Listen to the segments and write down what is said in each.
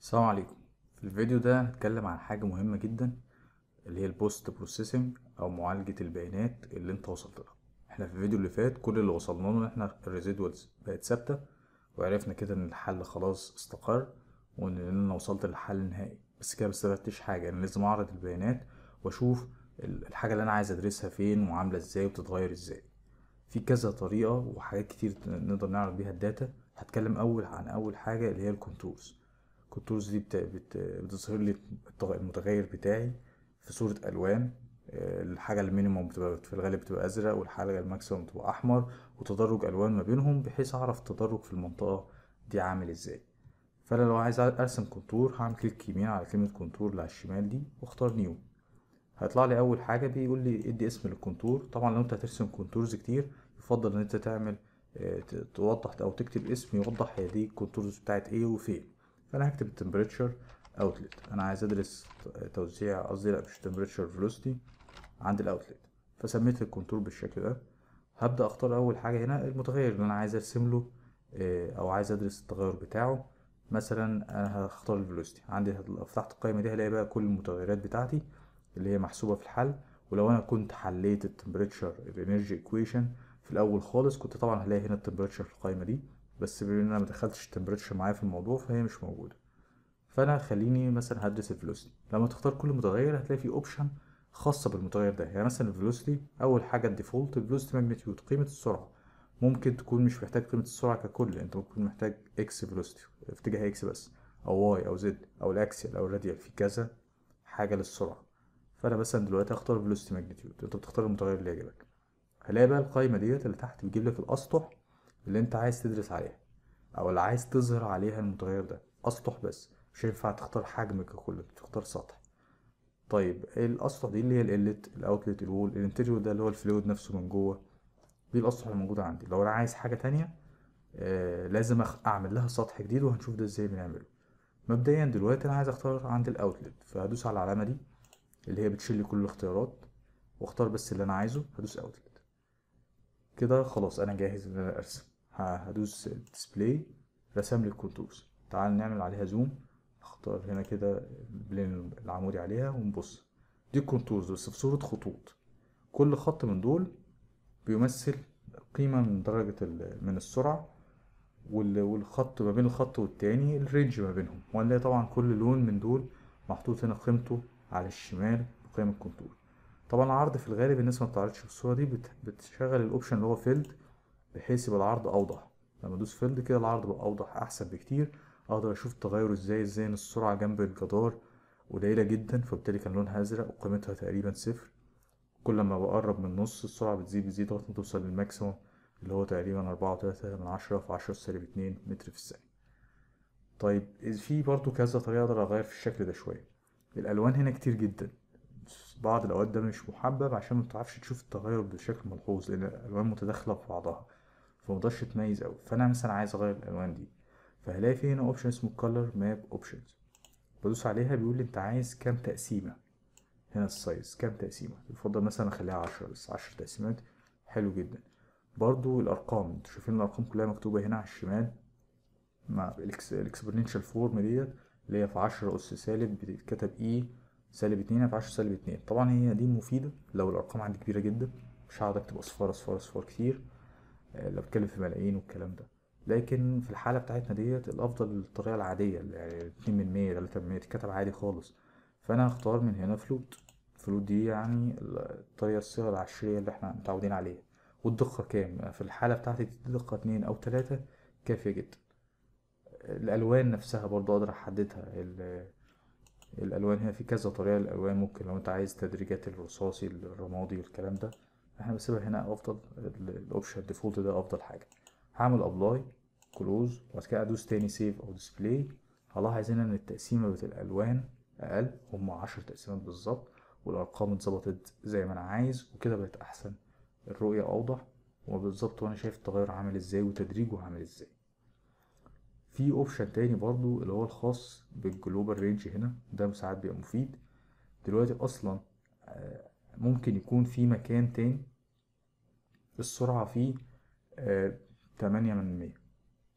السلام عليكم في الفيديو ده هنتكلم عن حاجة مهمة جدا اللي هي البوست بروسيسنج او معالجة البيانات اللي انت وصلت لها احنا في الفيديو اللي فات كل اللي وصلنا له ان احنا الريزيدوالز بقت ثابتة وعرفنا كده ان الحل خلاص استقر وان انا وصلت للحل النهائي بس كده مستفدتش حاجة انا لازم اعرض البيانات واشوف الحاجة اللي انا عايز ادرسها فين وعاملة ازاي وبتتغير ازاي في كذا طريقة وحاجات كتير نقدر نعرض بيها الداتا هتكلم اول عن اول حاجة اللي هي الكونتورز الكونتورز دي بتظهر لي المتغير بتاعي في صورة ألوان آه، الحاجة المينيموم بتبقى في الغالب بتبقى أزرق والحاجة الماكسيموم بتبقى أحمر وتدرج ألوان ما بينهم بحيث أعرف التدرج في المنطقة دي عامل إزاي فأنا لو عايز أرسم كونتور هعمل كليك يمين على كلمة كونتور اللي على الشمال دي واختار نيو هيطلع لي أول حاجة بيقول لي ادي اسم للكونتور طبعا لو أنت هترسم كونتورز كتير يفضل إن أنت تعمل آه، توضح أو تكتب اسم يوضح هي دي الكونتورز بتاعت إيه وفين فانا هكتب temperature outlet انا عايز ادرس توزيع قصدي لا مش temperature velocity عند الاوتلت فسميت الكونتور بالشكل ده هبدا اختار اول حاجه هنا المتغير اللي انا عايز ارسم له آه، او عايز ادرس التغير بتاعه مثلا انا هختار الفيلوسيتي عندي فتحت القائمه دي هلاقي بقى كل المتغيرات بتاعتي اللي هي محسوبه في الحل ولو انا كنت حليت التمبريتشر الانرجي ايكويشن في الاول خالص كنت طبعا هلاقي هنا التمبريتشر في القائمه دي بس بما ان انا ما دخلتش التمبريتشر معايا في الموضوع فهي مش موجوده فانا خليني مثلا هدرس الفيلوسيتي لما تختار كل متغير هتلاقي في اوبشن خاصه بالمتغير ده يعني مثلا الفيلوسيتي اول حاجه الديفولت الفيلوسيتي ماجنتيود قيمه السرعه ممكن تكون مش محتاج قيمه السرعه ككل انت ممكن محتاج اكس فيلوسيتي في اتجاه اكس بس او واي او زد او الاكسيال او الراديال في كذا حاجه للسرعه فانا مثلا دلوقتي هختار فيلوسيتي ماجنتيود انت بتختار المتغير اللي يعجبك هلاقي بقى القايمه ديت اللي تحت بيجيب لك الاسطح اللي انت عايز تدرس عليها او اللي عايز تظهر عليها المتغير ده اسطح بس مش هينفع تختار حجم ككل تختار سطح طيب الاسطح دي اللي هي الالت الاوتلت الول الانتيريور ده اللي هو الفلويد نفسه من جوه دي الاسطح اللي موجوده عندي لو انا عايز حاجه تانية آه لازم اعمل لها سطح جديد وهنشوف ده ازاي بنعمله مبدئيا دلوقتي انا عايز اختار عند الاوتلت فهدوس على العلامه دي اللي هي بتشيل لي كل الاختيارات واختار بس اللي انا عايزه هدوس اوتلت كده خلاص انا جاهز ان انا ارسم هدوس ديسبلاي رسم لي الكونتورز تعال نعمل عليها زوم اختار هنا كده البلين العمودي عليها ونبص دي الكونتورز بس في صورة خطوط كل خط من دول بيمثل قيمة من درجة من السرعة والخط ما بين الخط والتاني الرينج ما بينهم وهنلاقي طبعا كل لون من دول محطوط هنا قيمته على الشمال بقيم الكونتور طبعا العرض في الغالب الناس ما بتعرضش الصورة دي بتشغل الاوبشن اللي هو فيلد بحيث يبقى العرض اوضح لما ادوس فيلد كده العرض بقى اوضح احسن بكتير اقدر اشوف التغير ازاي ازاي ان السرعه جنب الجدار قليله جدا فبالتالي كان لونها ازرق وقيمتها تقريبا صفر كل ما بقرب من النص السرعه بتزيد بتزيد لغايه ما توصل للماكسيموم اللي هو تقريبا أربعة وتلاتة من عشرة في عشرة سالب اتنين متر في الثانية طيب في برضو كذا طريقة أقدر أغير في الشكل ده شوية الألوان هنا كتير جدا بعض الأوقات ده مش محبب عشان متعرفش تشوف التغير بشكل ملحوظ لأن الألوان متداخلة في بعضها فمقدرش تميز أوي فأنا مثلا عايز أغير الألوان دي فهلاقي في هنا أوبشن اسمه color ماب options بدوس عليها بيقول لي أنت عايز كام تقسيمة هنا السايز كام تقسيمة يفضل مثلا أخليها عشرة بس عشر تقسيمات حلو جدا برضو الأرقام انتوا شايفين الأرقام كلها مكتوبة هنا على الشمال مع الإكسبوننشال فورم ديت اللي هي في عشرة أس سالب بتتكتب إي e سالب اتنين في عشرة سالب اتنين طبعا هي دي مفيدة لو الأرقام عندي كبيرة جدا مش هقعد أكتب أصفار أصفار أصفار كتير آه، لو بتكلم في ملايين والكلام ده لكن في الحاله بتاعتنا ديت الافضل الطريقه العاديه يعني اتنين من مية تلاتة من مية تتكتب عادي خالص فانا هختار من هنا فلوت فلوت دي يعني الطريقه الصيغه العشريه اللي احنا متعودين عليها والدقه كام في الحاله بتاعتي دي دقه اتنين او تلاتة كافيه جدا الالوان نفسها برضو اقدر احددها الالوان هنا في كذا طريقه الالوان ممكن لو انت عايز تدريجات الرصاصي الرمادي الكلام ده احنا بنسيبها هنا افضل الاوبشن ديفولت ده افضل حاجه هعمل ابلاي كلوز وبعد كده ادوس تاني سيف او ديسبلاي هلاحظ هنا ان التقسيمه بتاعت الالوان اقل هم 10 تقسيمات بالظبط والارقام اتظبطت زي ما انا عايز وكده بقت احسن الرؤيه اوضح وبالظبط وانا شايف التغير عامل ازاي وتدريجه عامل ازاي في اوبشن تاني برضو اللي هو الخاص بالجلوبال رينج هنا ده ساعات بيبقى مفيد دلوقتي اصلا آه، ممكن يكون في مكان تاني السرعة فيه آه، تمانية من مية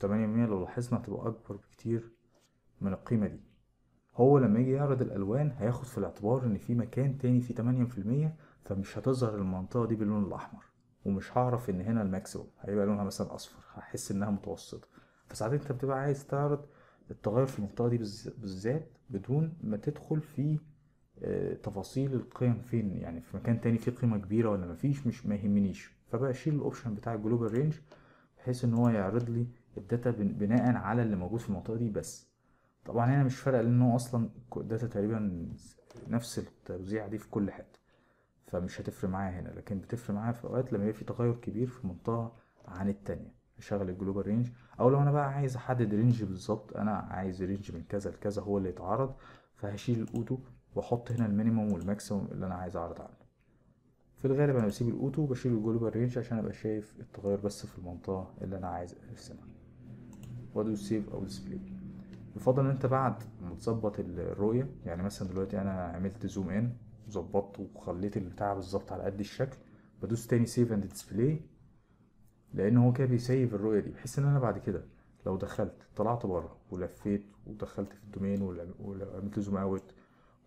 تمانية من مية لو لاحظنا هتبقى أكبر بكتير من القيمة دي هو لما يجي يعرض الألوان هياخد في الاعتبار إن في مكان تاني فيه تمانية في المية فمش هتظهر المنطقة دي باللون الأحمر ومش هعرف إن هنا الماكسيموم هيبقى لونها مثلا أصفر هحس إنها متوسطة فساعات أنت بتبقى عايز تعرض التغير في المنطقة دي بالذات بدون ما تدخل في تفاصيل القيم فين يعني في مكان تاني في قيمة كبيرة ولا مفيش مش ما يهمنيش فبقى اشيل الاوبشن بتاع الجلوبال رينج بحيث ان هو يعرض لي الداتا بناء على اللي موجود في المنطقة دي بس طبعا هنا مش فارقة لانه اصلا الداتا تقريبا نفس التوزيع دي في كل حتة فمش هتفرق معايا هنا لكن بتفرق معايا في اوقات لما يبقى في تغير كبير في منطقة عن التانية اشغل الجلوبال رينج او لو انا بقى عايز احدد رينج بالظبط انا عايز رينج من كذا لكذا هو اللي يتعرض فهشيل الاوتو واحط هنا المينيموم والماكسيموم اللي انا عايز اعرض عنه في الغالب انا بسيب الاوتو وبشيل الجلوبال رينج عشان ابقى شايف التغير بس في المنطقه اللي انا عايز ارسمها وادوس سيف او ديسبلاي يفضل ان انت بعد ما تظبط الرؤيه يعني مثلا دلوقتي انا عملت زوم ان ظبطته وخليت البتاع بالظبط على قد الشكل بدوس تاني سيف اند ديسبلاي لان هو كده بيسيف الرؤيه دي بحيث ان انا بعد كده لو دخلت طلعت بره ولفيت ودخلت في الدومين وعملت زوم اوت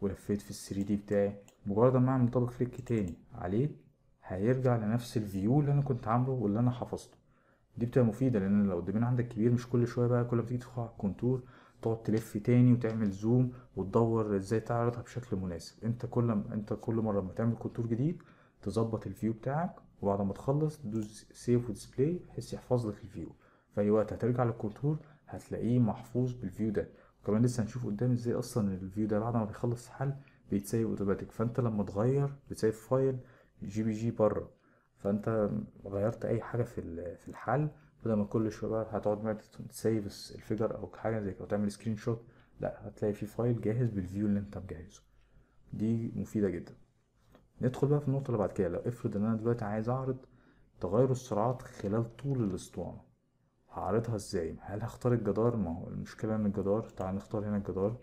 ولفيت في الثري دي بتاعي مجرد ما اعمل دبل كليك تاني عليه هيرجع لنفس الفيو اللي انا كنت عامله واللي انا حفظته دي بتبقى مفيده لان لو الدومين عندك كبير مش كل شويه بقى كل ما تيجي تدخل على الكونتور تقعد تلف تاني وتعمل زوم وتدور ازاي تعرضها بشكل مناسب انت كل ما انت كل مره لما تعمل كونتور جديد تظبط الفيو بتاعك وبعد ما تخلص تدوس سيف وديسبلاي بحيث يحفظ لك الفيو في اي وقت هترجع للكونتور هتلاقيه محفوظ بالفيو ده كمان لسه هنشوف قدام ازاي اصلا الفيو ده بعد ما بيخلص حل بيتسيب اوتوماتيك فانت لما تغير بتسيب فايل جي بي جي بره فانت غيرت اي حاجه في في الحل بدل ما كل شويه بقى هتقعد بقى تسيب الفيجر او حاجه زي كده وتعمل سكرين شوت لا هتلاقي في فايل جاهز بالفيو اللي انت مجهزه دي مفيده جدا ندخل بقى في النقطه اللي بعد كده لو افرض ان انا دلوقتي عايز اعرض تغير السرعات خلال طول الاسطوانه هعرضها ازاي هل هختار الجدار ما هو المشكله ان الجدار تعال نختار هنا الجدار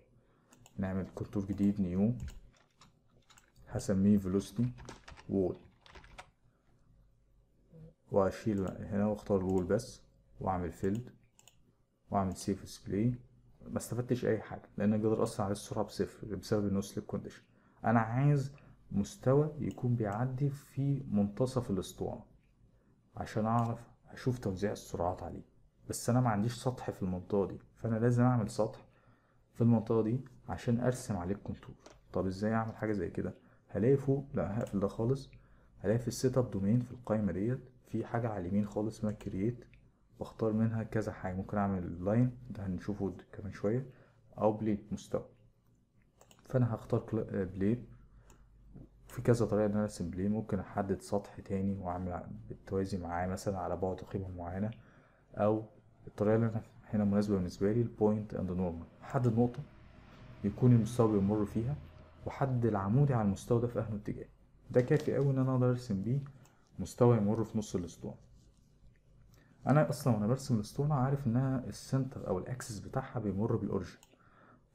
نعمل كونتور جديد نيو هسميه velocity wall واشيل هنا واختار وول بس واعمل فيلد واعمل سيف سبلاي ما استفدتش اي حاجه لان الجدار اصلا عليه السرعه بصفر بسبب النو سليب كونديشن انا عايز مستوى يكون بيعدي في منتصف الاسطوانه عشان اعرف اشوف توزيع السرعات عليه بس انا ما عنديش سطح في المنطقه دي فانا لازم اعمل سطح في المنطقه دي عشان ارسم عليه الكونتور طب ازاي اعمل حاجه زي كده هلاقي فوق لا هقفل ده خالص هلاقي في السيت اب دومين في القائمه ديت في حاجه على اليمين خالص اسمها كرييت بختار منها كذا حاجه ممكن اعمل لاين ده هنشوفه كمان شويه او بليد مستوى فانا هختار بليد آه، في كذا طريقه ان انا ارسم بليد ممكن احدد سطح تاني واعمل بالتوازي معاه مثلا على بعد قيمه معينه او الطريقة اللي أنا هنا مناسبة بالنسبة لي البوينت أند نورمال حد نقطة يكون المستوى بيمر فيها وحدد العمودي على المستوى ده في أهم اتجاه ده كافي أوي إن أنا أقدر أرسم بيه مستوى يمر في نص الأسطوانة أنا أصلا وأنا برسم الأسطوانة عارف إنها السنتر أو الأكسس بتاعها بيمر بالأوريجن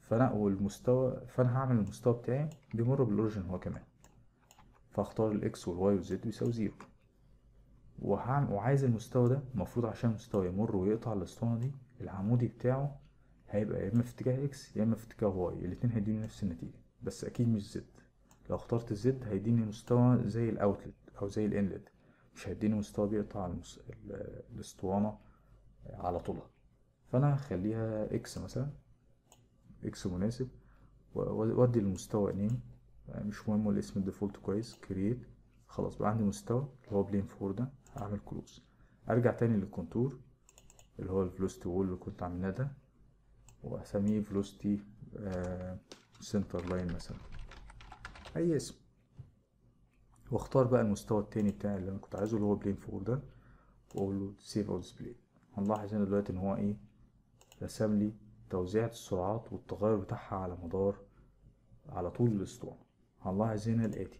فأنا والمستوى فأنا هعمل المستوى بتاعي بيمر بالأوريجن هو كمان فأختار الإكس والواي والزد بيساوي زيرو وعايز المستوى ده المفروض عشان المستوى يمر ويقطع الاسطوانة دي العمودي بتاعه هيبقى يا اما في اتجاه اكس يا اما في اتجاه واي الاتنين هيديني نفس النتيجة بس اكيد مش زد لو اخترت الزد هيديني مستوى زي الاوتلت او زي الانلت مش هيديني مستوى بيقطع المس... الاسطوانة على طولها فانا هخليها اكس مثلا اكس مناسب وادي المستوى نيم مش مهم الاسم الديفولت كويس كرييت خلاص بقى عندي مستوى اللي هو بلين فور ده اعمل كلوز ارجع تاني للكونتور اللي هو الفلوستي وول اللي كنت عاملناه ده واسميه فلوستي سنتر آه، لاين مثلا اي اسم واختار بقى المستوى التاني بتاعي اللي انا كنت عايزه اللي هو بلين فور ده واقول له سيف او ديسبلاي هنلاحظ هنا دلوقتي ان هو ايه رسم لي توزيع السرعات والتغير بتاعها على مدار على طول الاسطوانه هنلاحظ هنا الاتي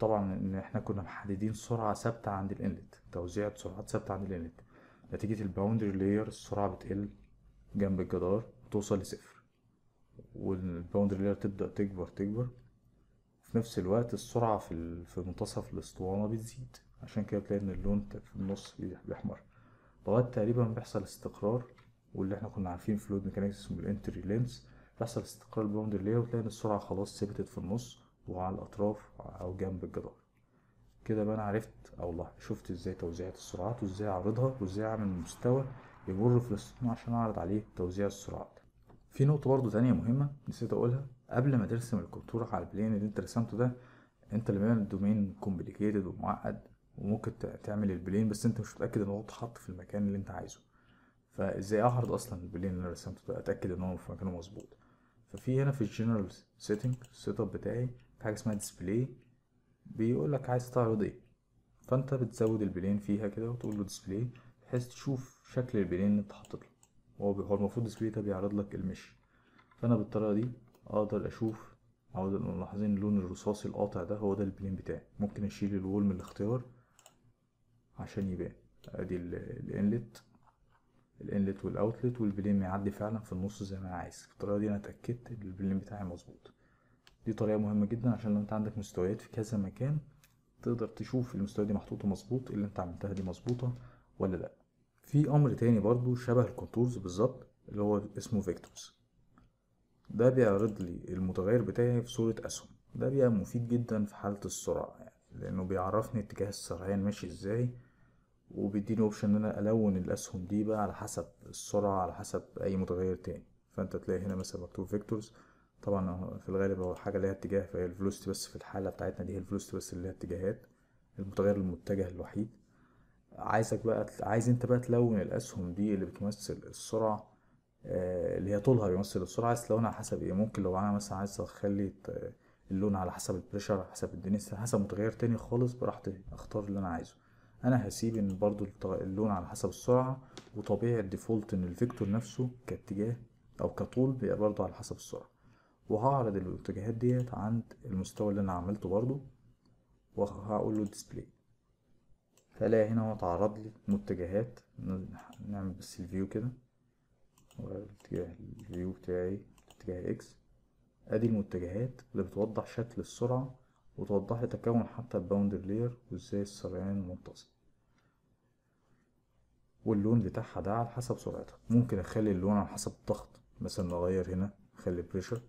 طبعا ان احنا كنا محددين سرعه ثابته عند الانلت توزيع سرعات ثابته عند الانلت نتيجه الباوندري لاير السرعه بتقل جنب الجدار توصل لصفر والباوندري لاير تبدا تكبر تكبر في نفس الوقت السرعه في في منتصف الاسطوانه بتزيد عشان كده تلاقي ان اللون في النص بيحمر لغايه تقريبا بيحصل استقرار واللي احنا كنا عارفين فلويد ميكانيكس اسمه الانتري لينس بيحصل استقرار الباوندري لاير وتلاقي ان السرعه خلاص ثبتت في النص وعلى الأطراف أو جنب الجدار كده بقى أنا عرفت أو لا شفت إزاي توزيع السرعات وإزاي أعرضها وإزاي أعمل مستوى يمر في الصناعة عشان أعرض عليه توزيع السرعات في نقطة برضو تانية مهمة نسيت أقولها قبل ما ترسم الكونتور على البلين اللي أنت رسمته ده أنت اللي بيعمل الدومين كومبليكيتد ومعقد وممكن تعمل البلين بس أنت مش متأكد إن هو اتحط في المكان اللي أنت عايزه فإزاي أعرض أصلا البلين اللي أنا رسمته ده أتأكد إن هو في مكانه مظبوط ففي هنا في الجنرال سيتنج السيت اب بتاعي في حاجه اسمها ديسبلاي بيقول لك عايز تعرض ايه فانت بتزود البلين فيها كده وتقول له ديسبلاي بحيث تشوف شكل البلين اللي انت له هو المفروض ديسبلاي ده بيعرض لك المشي فانا بالطريقه دي اقدر اشوف او ملاحظين اللون الرصاصي القاطع ده هو ده البلين بتاعي ممكن اشيل الول من الاختيار عشان يبان ادي الانلت الانلت والاوتلت والبليم يعدي فعلا في النص زي ما انا عايز بالطريقه دي انا اتاكدت ان البليم بتاعي مظبوط دي طريقه مهمه جدا عشان لو انت عندك مستويات في كذا مكان تقدر تشوف المستوى دي محطوطه مظبوط اللي انت عملتها دي مظبوطه ولا لا في امر تاني برضو شبه الكونتورز بالظبط اللي هو اسمه فيكتورز ده بيعرض لي المتغير بتاعي في صورة أسهم ده بيبقى مفيد جدا في حالة السرعة يعني لأنه بيعرفني اتجاه السرعان ماشي ازاي وبيديني اوبشن ان انا الون الاسهم دي بقى على حسب السرعه على حسب اي متغير تاني فانت تلاقي هنا مثلا مكتوب فيكتورز طبعا في الغالب هو حاجه ليها اتجاه فهي الفلوستي بس في الحاله بتاعتنا دي هي الفلوستي بس اللي ليها اتجاهات المتغير المتجه الوحيد عايزك بقى عايز انت بقى تلون الاسهم دي اللي بتمثل السرعه آه، اللي هي طولها بيمثل السرعه عايز تلونها على حسب ايه ممكن لو انا مثلا عايز اخلي اللون على حسب البريشر على حسب الدنيا حسب متغير تاني خالص براحتي اختار اللي انا عايزه انا هسيب ان برضو اللون على حسب السرعة وطبيعي الديفولت ان الفيكتور نفسه كاتجاه او كطول بيبقى برضو على حسب السرعة وهعرض الاتجاهات ديت عند المستوى اللي انا عملته برضو وهقول له ديسبلاي هلاقي هنا هو اتعرض لي متجهات نعمل بس الفيو كده واتجاه الفيو بتاعي اتجاه اكس ادي المتجهات اللي بتوضح شكل السرعة وتوضح لي تكون حتى الباوندر لير وازاي السريان منتصب واللون بتاعها ده على حسب سرعتها ممكن اخلي اللون على حسب الضغط مثلا اغير هنا اخلي بريشر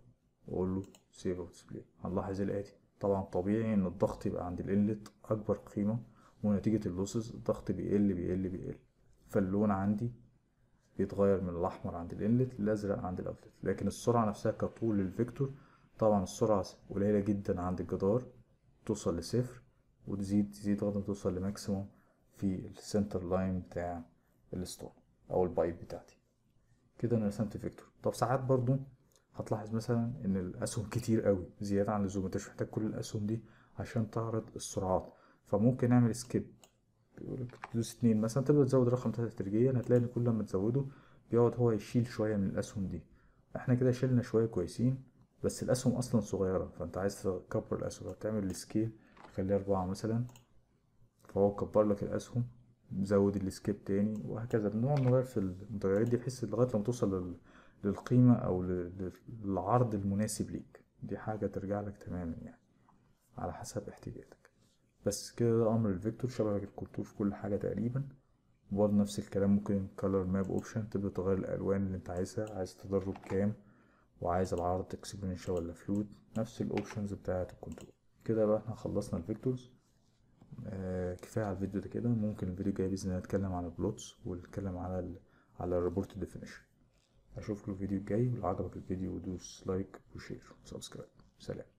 واقول له سيف اوت هنلاحظ إيه الاتي طبعا طبيعي ان الضغط يبقى عند الانلت اكبر قيمه ونتيجه اللوسز الضغط بيقل بيقل بيقل فاللون عندي بيتغير من الاحمر عند الانلت للازرق عند الاوتلت لكن السرعه نفسها كطول للفيكتور طبعا السرعة قليلة جدا عند الجدار توصل لصفر وتزيد تزيد لغاية ما توصل لماكسيموم في السنتر لاين بتاع الاسطوانة أو البايب بتاعتي كده أنا رسمت فيكتور طب ساعات برضو هتلاحظ مثلا إن الأسهم كتير قوي زيادة عن اللزوم أنت مش محتاج كل الأسهم دي عشان تعرض السرعات فممكن نعمل سكيب لك تدوس اتنين مثلا تبدأ تزود رقم تلاتة تدريجيا هتلاقي إن كل ما تزوده بيقعد هو يشيل شوية من الأسهم دي احنا كده شلنا شوية كويسين بس الاسهم اصلا صغيره فانت عايز تكبر الاسهم هتعمل السكيل خليه اربعة مثلا فهو كبر لك الاسهم زود السكيب تاني وهكذا بنقعد نغير في المتغيرات دي بحيث لغايه لما توصل للقيمه او للعرض المناسب ليك دي حاجه ترجع لك تماما يعني على حسب احتياجاتك بس كده ده امر الفيكتور شبه الكونتور في كل حاجه تقريبا برضه نفس الكلام ممكن كلر ماب اوبشن تبدا تغير الالوان اللي انت عايزها عايز تدرج كام وعايز العرض اكسبوننشال ولا فلويد نفس الاوبشنز بتاعه الكنترول كده بقى احنا خلصنا الفيكتورز آه كفايه على الفيديو ده كده ممكن الفيديو الجاي باذن الله نتكلم على البلوتس ونتكلم على الـ على الريبورت ديفينيشن اشوفكم الفيديو الجاي ولو عجبك الفيديو دوس لايك وشير وسبسكرايب سلام